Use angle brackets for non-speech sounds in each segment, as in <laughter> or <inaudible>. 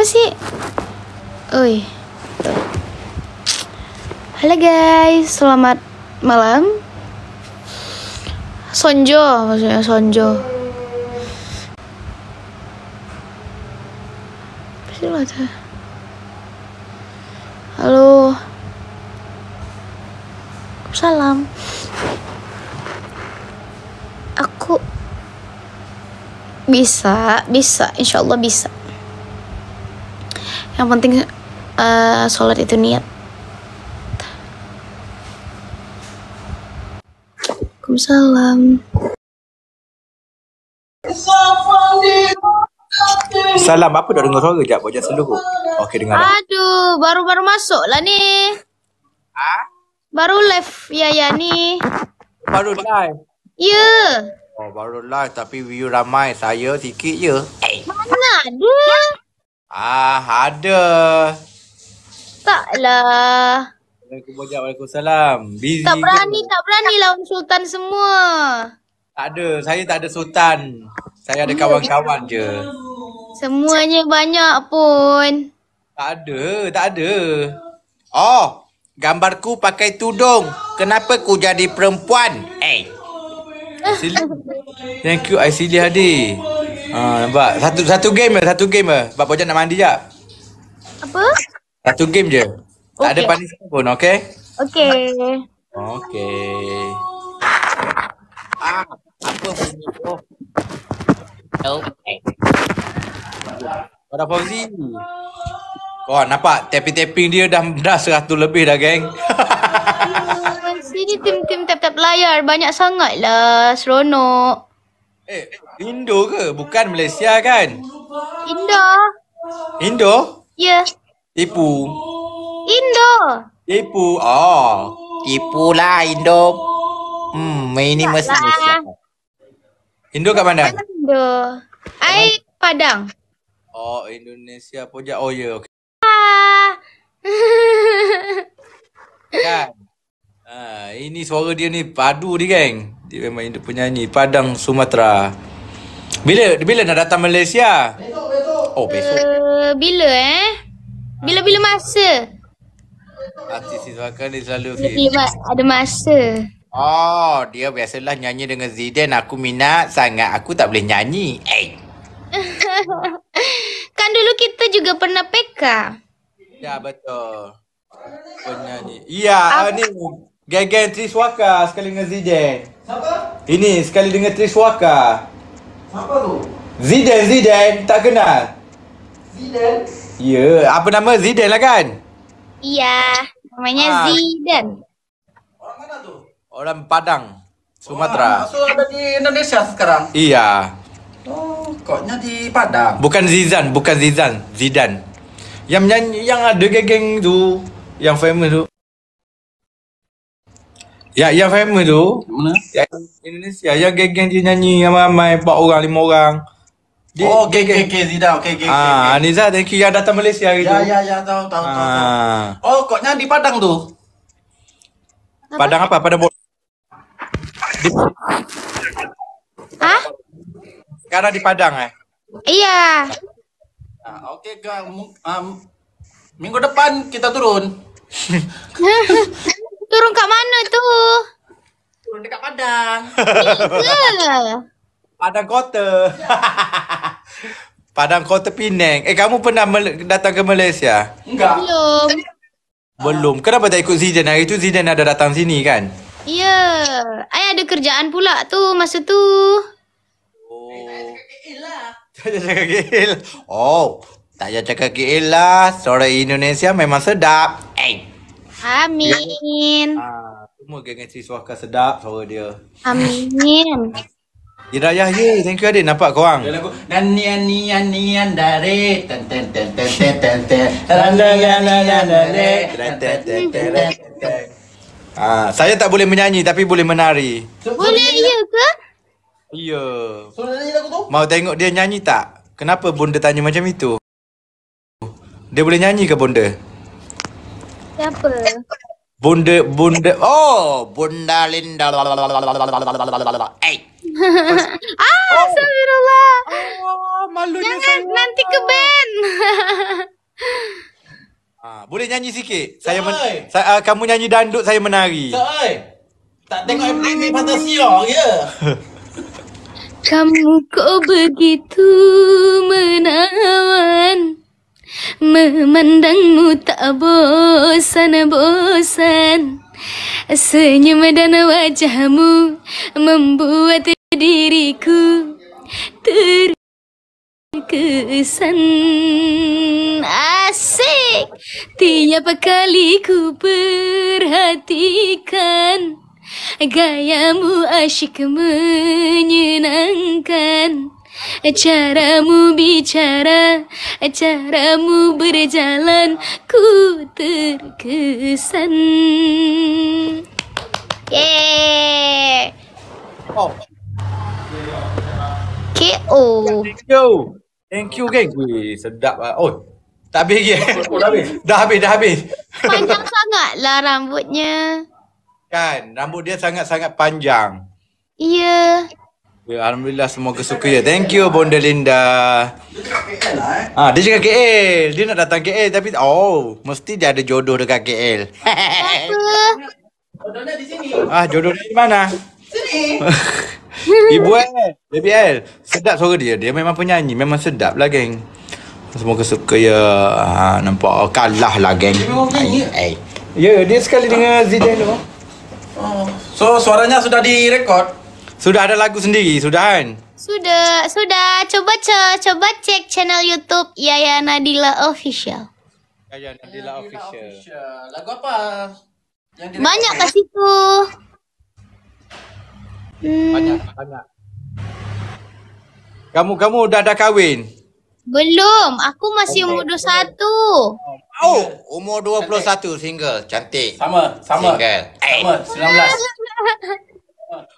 apa sih? Ui, Halo guys, selamat malam. Sonjo, maksudnya Sonjo. Halo. Salam. Aku bisa, bisa, insya Allah bisa. yang penting uh, sholat itu niat Assalamualaikum Salam apa dah dengar suara jap wajah seluruh. Okey dengar. Dah. Aduh, baru-baru masuk lah ni. Ha? Baru live ya ya ni. Baru live. Yeah. Oh, baru live tapi view ramai saya sikit je. Mana dia? Ah, ada. Taklah. Assalamualaikum, Waalaikumsalam. Busy tak berani, ke? tak berani lawan sultan semua. Tak ada, saya tak ada sultan. Saya ada kawan-kawan je. Semuanya banyak pun. Tak ada, tak ada. Oh, gambarku pakai tudung. Kenapa ku jadi perempuan? Eh. Hey. Thank you, Aisili Hadi. Ha, nampak. Satu satu game lah satu game lah, Sebab Pojan nak mandi jap. Apa? Satu game je. Tak ada panis pun, okey? Okey. Okey. Ah, apa bunyi tu? Oh. Okay. Ada Fauzi. Kau oh, nampak tapping-tapping dia dah dah 100 lebih dah, geng. Sini tim-tim tap-tap layar banyak sangatlah seronok. Eh, Indo ke? Bukan Malaysia kan? Indo. Indo? Ya. Yeah. Tipu. Indo. Tipu. Oh. Ah. Tipu lah Indo. Hmm, ini mesti lah. Malaysia. Indo kat mana? Indo? Ai Padang. Oh, Indonesia pojok. Oh, ya. Yeah. Okay. Ah. <laughs> kan? Ah, ini suara dia ni padu dia geng dia main dia penyanyi Padang Sumatera. Bila bila nak datang Malaysia? Besok besok. Oh besok. Uh, bila eh? Bila bila ah. masa? Artis Izwakan ni selalu bila, bila ada masa. Oh, dia biasalah nyanyi dengan Zidan Aku minat sangat. Aku tak boleh nyanyi. Eh. <laughs> kan dulu kita juga pernah PK. Ya, betul. Penyanyi. Iya. Apa? ni. Geng-geng sekali dengan Zidan. Siapa? Ini sekali dengan Trish Waka. Siapa tu? Zidane, Zidane. Tak kenal. Zidane? Ya, apa nama Zidane lah kan? Ya, namanya ah. Zidane. Orang mana tu? Orang Padang, Sumatera. Oh, so ada di Indonesia sekarang? Iya. Oh, koknya di Padang. Bukan Zizan, bukan Zizan, Zidan. Yang yang ada geng-geng tu, yang famous tu. Ya ya famous tu. Mana? Ya Indonesia. Ya geng-geng dia nyanyi ramai-ramai empat orang, lima orang. Dia, oh, geng okey okey okay, Okey okey okey. Ah, Aniza thank you yang datang Malaysia hari ya, tu. Ya ya ya tahu tahu ah. tahu. Oh, koknya di Padang tu. Padang apa? Padang bola. Di... Hah? Sekarang di Padang eh? Iya. Ah, okey gang. Um, ah, minggu depan kita turun. <laughs> Turun kat mana tu? Turun dekat Padang. Padang Kota. <laughs> Padang Kota Penang. Eh kamu pernah datang ke Malaysia? Enggak. Belum. Belum. Kenapa tak ikut Zidan? Hari tu Zidan ada datang sini kan? Ya. Yeah. Ayah ada kerjaan pula tu masa tu. Oh. Tak payah cakap KL Oh. Tak payah cakap lah. Suara Indonesia memang sedap. Eh. Amin. Semua ah, geng Sri Suaka sedap suara dia. Amin. Ira ya, ye, thank you Adin nampak kau orang. Dan ni ni ni dari ten ten ten ten ten ten ten ten ten ten ten ten ten ten Ah, saya tak boleh menyanyi tapi boleh menari. Boleh ya ke? Ya. So nak nyanyi lagu tu? Mau tengok dia nyanyi tak? Kenapa bunda tanya macam itu? Dia boleh nyanyi ke bunda? siapa? Bunda, bunda. Oh, bunda Linda. Hey. <laughs> ah, oh. Astagfirullah. Oh, Jangan, saya. nanti ke band. <laughs> ah, boleh nyanyi sikit? Saya, men- saya uh, kamu nyanyi dandut, saya menari. Soi. Tak tengok hmm. FTV pasal siang ya. Kamu kok begitu menawan? Memandangmu tak bosan-bosan Senyum dan wajahmu Membuat diriku Terkesan Asik Tiap kali ku perhatikan Gayamu asyik menyenangkan Asyik menyenangkan Acaramu bicara, acaramu berjalan, ku terkesan. Yeah. Oh. K.O. Thank you. Thank you, gang. Wih, sedap. Ah. Oh, tak habis lagi. Oh, <laughs> dah habis, dah habis. Panjang sangat lah rambutnya. Kan, rambut dia sangat-sangat panjang. Iya. Yeah. Ya, Alhamdulillah semoga suka ya. Thank you Bonda Linda. Ha, dia cakap KL. Dia nak datang KL tapi oh, mesti dia ada jodoh dekat KL. Jodoh di sini. Ah, jodoh di mana? Sini. <laughs> Ibu L, baby L. Sedap suara dia. Dia memang penyanyi, memang sedap lah geng. Semoga suka ya. Ah, nampak oh, kalah lah geng. Ya, dia sekali dengan Zidane. Oh. So, suaranya sudah direkod? Sudah ada lagu sendiri, sudah kan? Sudah, sudah. Coba cek, coba cek channel YouTube Yaya Nadila Official. Yaya Nadila Official. Lagu apa? Yang banyak ke situ. Hmm. Banyak, banyak. Kamu kamu dah ada kahwin? Belum, aku masih umur 21. Oh, oh. umur 21 single, cantik. Sama, sama. Single. Sama, 19. <laughs>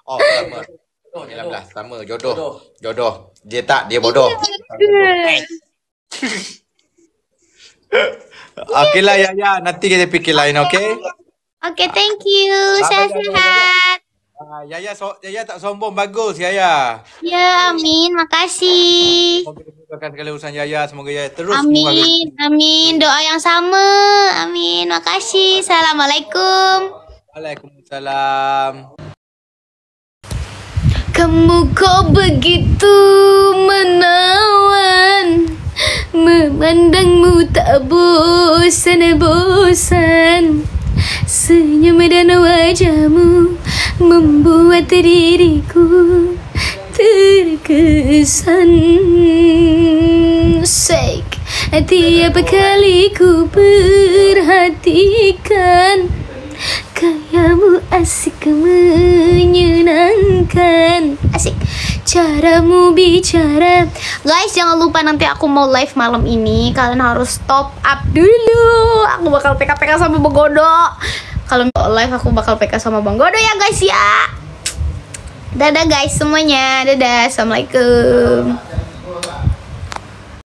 Oh, pertama. Jodoh je lah jodoh. Jodoh. Dia tak, dia bodoh. <laughs> okay lah, Yaya. Nanti kita fikir lain, okay? Okay, thank you. Saya sihat. Ah, Yaya, so, Yaya tak sombong. Bagus, Yaya. Ya, amin. Makasih. Semoga kita urusan Yaya. Semoga Yaya terus. Amin. Amin. Doa yang sama. Amin. Makasih. Assalamualaikum. Waalaikumsalam. Kamu kok begitu menawan Memandangmu tak bosan-bosan Senyum dan wajahmu Membuat diriku terkesan Sake Tiap kali ku perhatikan Kayamu asik menyenangkan Asik Caramu bicara Guys jangan lupa nanti aku mau live malam ini Kalian harus top up dulu Aku bakal PK-PK sama Bang Godo Kalau live aku bakal PK sama Bang Godo ya guys ya Dadah guys semuanya Dadah Assalamualaikum